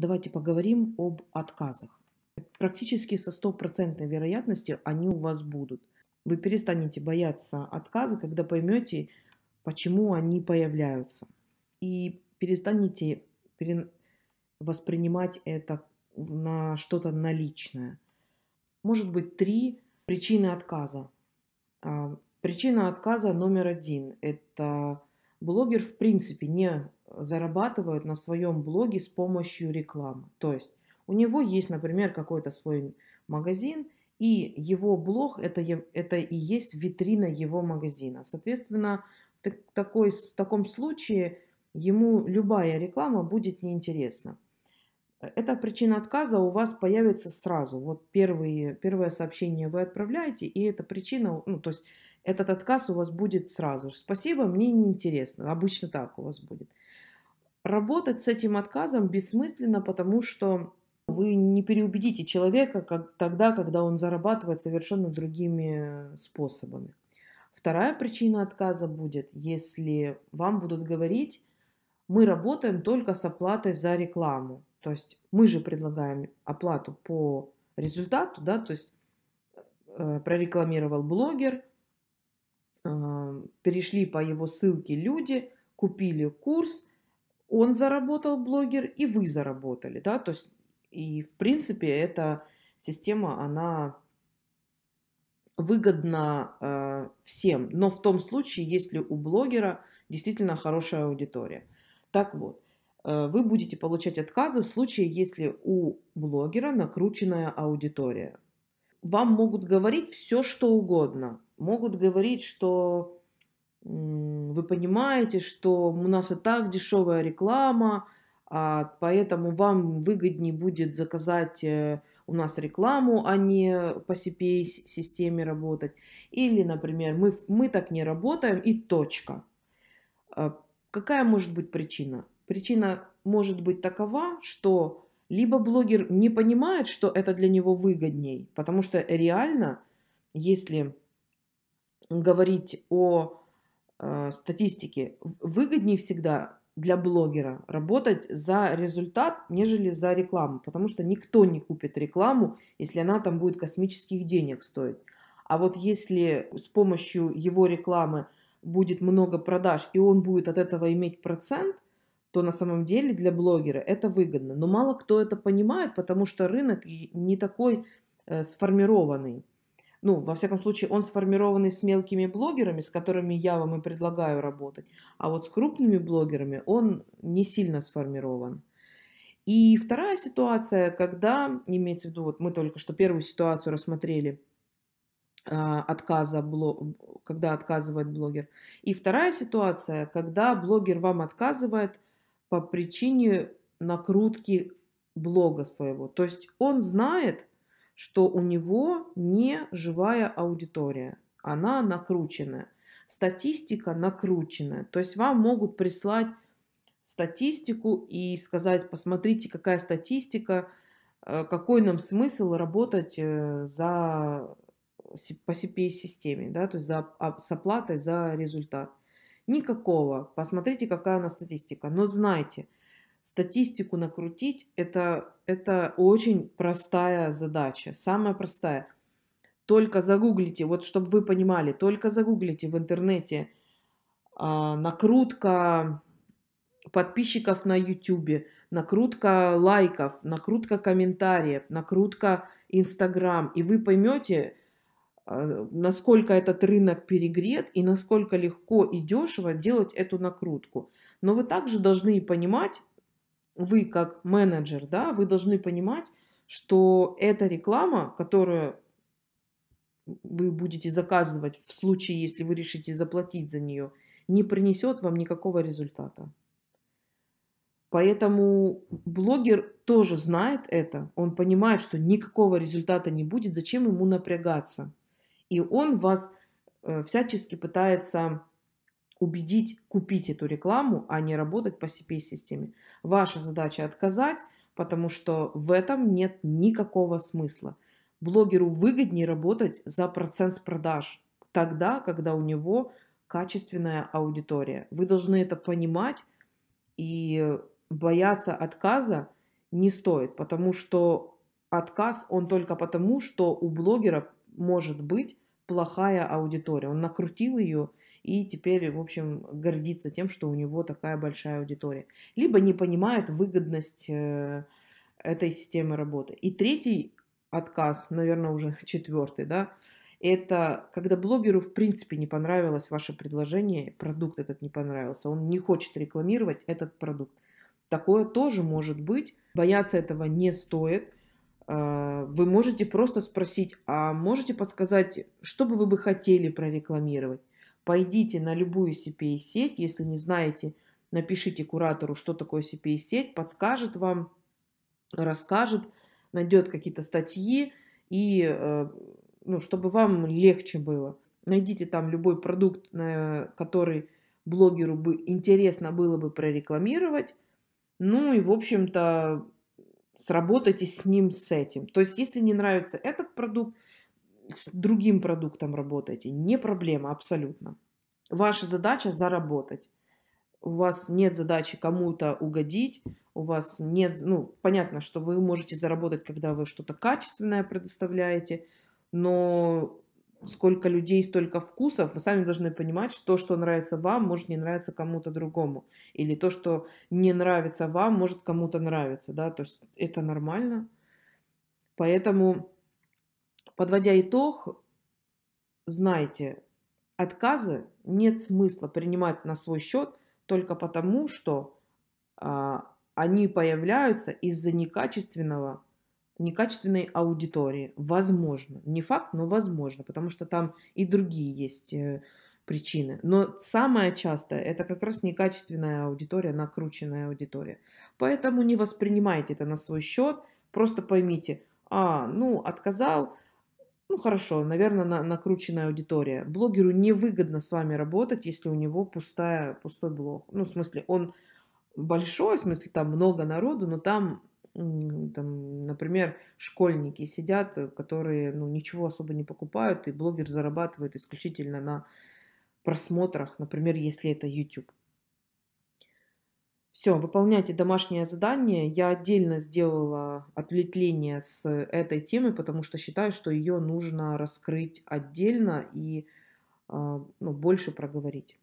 давайте поговорим об отказах. Практически со стопроцентной вероятностью они у вас будут. Вы перестанете бояться отказа, когда поймете, почему они появляются. И перестанете воспринимать это на что-то наличное. Может быть, три причины отказа. А, причина отказа номер один – это блогер в принципе не зарабатывают на своем блоге с помощью рекламы. То есть у него есть, например, какой-то свой магазин, и его блог это, это и есть витрина его магазина. Соответственно, в, такой, в таком случае ему любая реклама будет неинтересна. Эта причина отказа у вас появится сразу. Вот первые, первое сообщение вы отправляете, и эта причина, ну, то есть этот отказ у вас будет сразу Спасибо, мне неинтересно. Обычно так у вас будет. Работать с этим отказом бессмысленно, потому что вы не переубедите человека как тогда, когда он зарабатывает совершенно другими способами. Вторая причина отказа будет, если вам будут говорить, мы работаем только с оплатой за рекламу. То есть мы же предлагаем оплату по результату, да, то есть э, прорекламировал блогер, э, перешли по его ссылке люди, купили курс, он заработал, блогер, и вы заработали, да, то есть, и в принципе эта система, она выгодна э, всем, но в том случае, если у блогера действительно хорошая аудитория. Так вот, э, вы будете получать отказы в случае, если у блогера накрученная аудитория. Вам могут говорить все, что угодно. Могут говорить, что вы понимаете, что у нас и так дешевая реклама, а поэтому вам выгоднее будет заказать э, у нас рекламу, а не по CPA-системе работать. Или, например, мы, мы так не работаем и точка. А какая может быть причина? Причина может быть такова, что либо блогер не понимает, что это для него выгодней, потому что реально, если говорить о Э, статистики, выгоднее всегда для блогера работать за результат, нежели за рекламу, потому что никто не купит рекламу, если она там будет космических денег стоить. А вот если с помощью его рекламы будет много продаж, и он будет от этого иметь процент, то на самом деле для блогера это выгодно. Но мало кто это понимает, потому что рынок не такой э, сформированный ну, во всяком случае, он сформированный с мелкими блогерами, с которыми я вам и предлагаю работать, а вот с крупными блогерами он не сильно сформирован. И вторая ситуация, когда, имеется в виду, вот мы только что первую ситуацию рассмотрели, а, отказа, когда отказывает блогер. И вторая ситуация, когда блогер вам отказывает по причине накрутки блога своего. То есть он знает, что у него не живая аудитория, она накрученная. Статистика накрученная. То есть вам могут прислать статистику и сказать, посмотрите, какая статистика, э, какой нам смысл работать э, за, по CPA-системе, да, то есть за, а, с оплатой за результат. Никакого. Посмотрите, какая у нас статистика. Но знайте – статистику накрутить это, это очень простая задача, самая простая. Только загуглите, вот чтобы вы понимали, только загуглите в интернете а, накрутка подписчиков на YouTube, накрутка лайков, накрутка комментариев, накрутка Instagram, и вы поймете, а, насколько этот рынок перегрет и насколько легко и дешево делать эту накрутку. Но вы также должны понимать, вы как менеджер, да, вы должны понимать, что эта реклама, которую вы будете заказывать в случае, если вы решите заплатить за нее, не принесет вам никакого результата. Поэтому блогер тоже знает это, он понимает, что никакого результата не будет, зачем ему напрягаться. И он вас э, всячески пытается убедить купить эту рекламу, а не работать по CPA-системе. Ваша задача отказать, потому что в этом нет никакого смысла. Блогеру выгоднее работать за процент с продаж, тогда, когда у него качественная аудитория. Вы должны это понимать и бояться отказа не стоит, потому что отказ он только потому, что у блогера может быть плохая аудитория. Он накрутил ее и теперь, в общем, гордится тем, что у него такая большая аудитория. Либо не понимает выгодность э, этой системы работы. И третий отказ, наверное, уже четвертый, да, это когда блогеру в принципе не понравилось ваше предложение, продукт этот не понравился, он не хочет рекламировать этот продукт. Такое тоже может быть, бояться этого не стоит. Э, вы можете просто спросить, а можете подсказать, что бы вы бы хотели прорекламировать? Пойдите на любую CPA-сеть, e если не знаете, напишите куратору, что такое CPA-сеть, e подскажет вам, расскажет, найдет какие-то статьи, и э, ну, чтобы вам легче было. Найдите там любой продукт, э, который блогеру бы интересно было бы прорекламировать. Ну и, в общем-то, сработайте с ним, с этим. То есть, если не нравится этот продукт, с другим продуктом работаете. Не проблема абсолютно. Ваша задача заработать. У вас нет задачи кому-то угодить, у вас нет, ну, понятно, что вы можете заработать, когда вы что-то качественное предоставляете, но сколько людей, столько вкусов, вы сами должны понимать, что то, что нравится вам, может не нравиться кому-то другому. Или то, что не нравится вам, может кому-то нравиться, да, то есть это нормально. Поэтому Подводя итог, знайте, отказы нет смысла принимать на свой счет только потому, что а, они появляются из-за некачественного некачественной аудитории. Возможно. Не факт, но возможно, потому что там и другие есть э, причины. Но самое частое это как раз некачественная аудитория, накрученная аудитория. Поэтому не воспринимайте это на свой счет, просто поймите, а, ну, отказал, ну хорошо, наверное, на, накрученная аудитория. Блогеру невыгодно с вами работать, если у него пустая, пустой блог. Ну, в смысле, он большой, в смысле, там много народу, но там, там например, школьники сидят, э, которые ну, ничего особо не покупают, и блогер зарабатывает исключительно на просмотрах, например, если это YouTube. Все, выполняйте домашнее задание. Я отдельно сделала ответвление с этой темы, потому что считаю, что ее нужно раскрыть отдельно и а, ну, больше проговорить.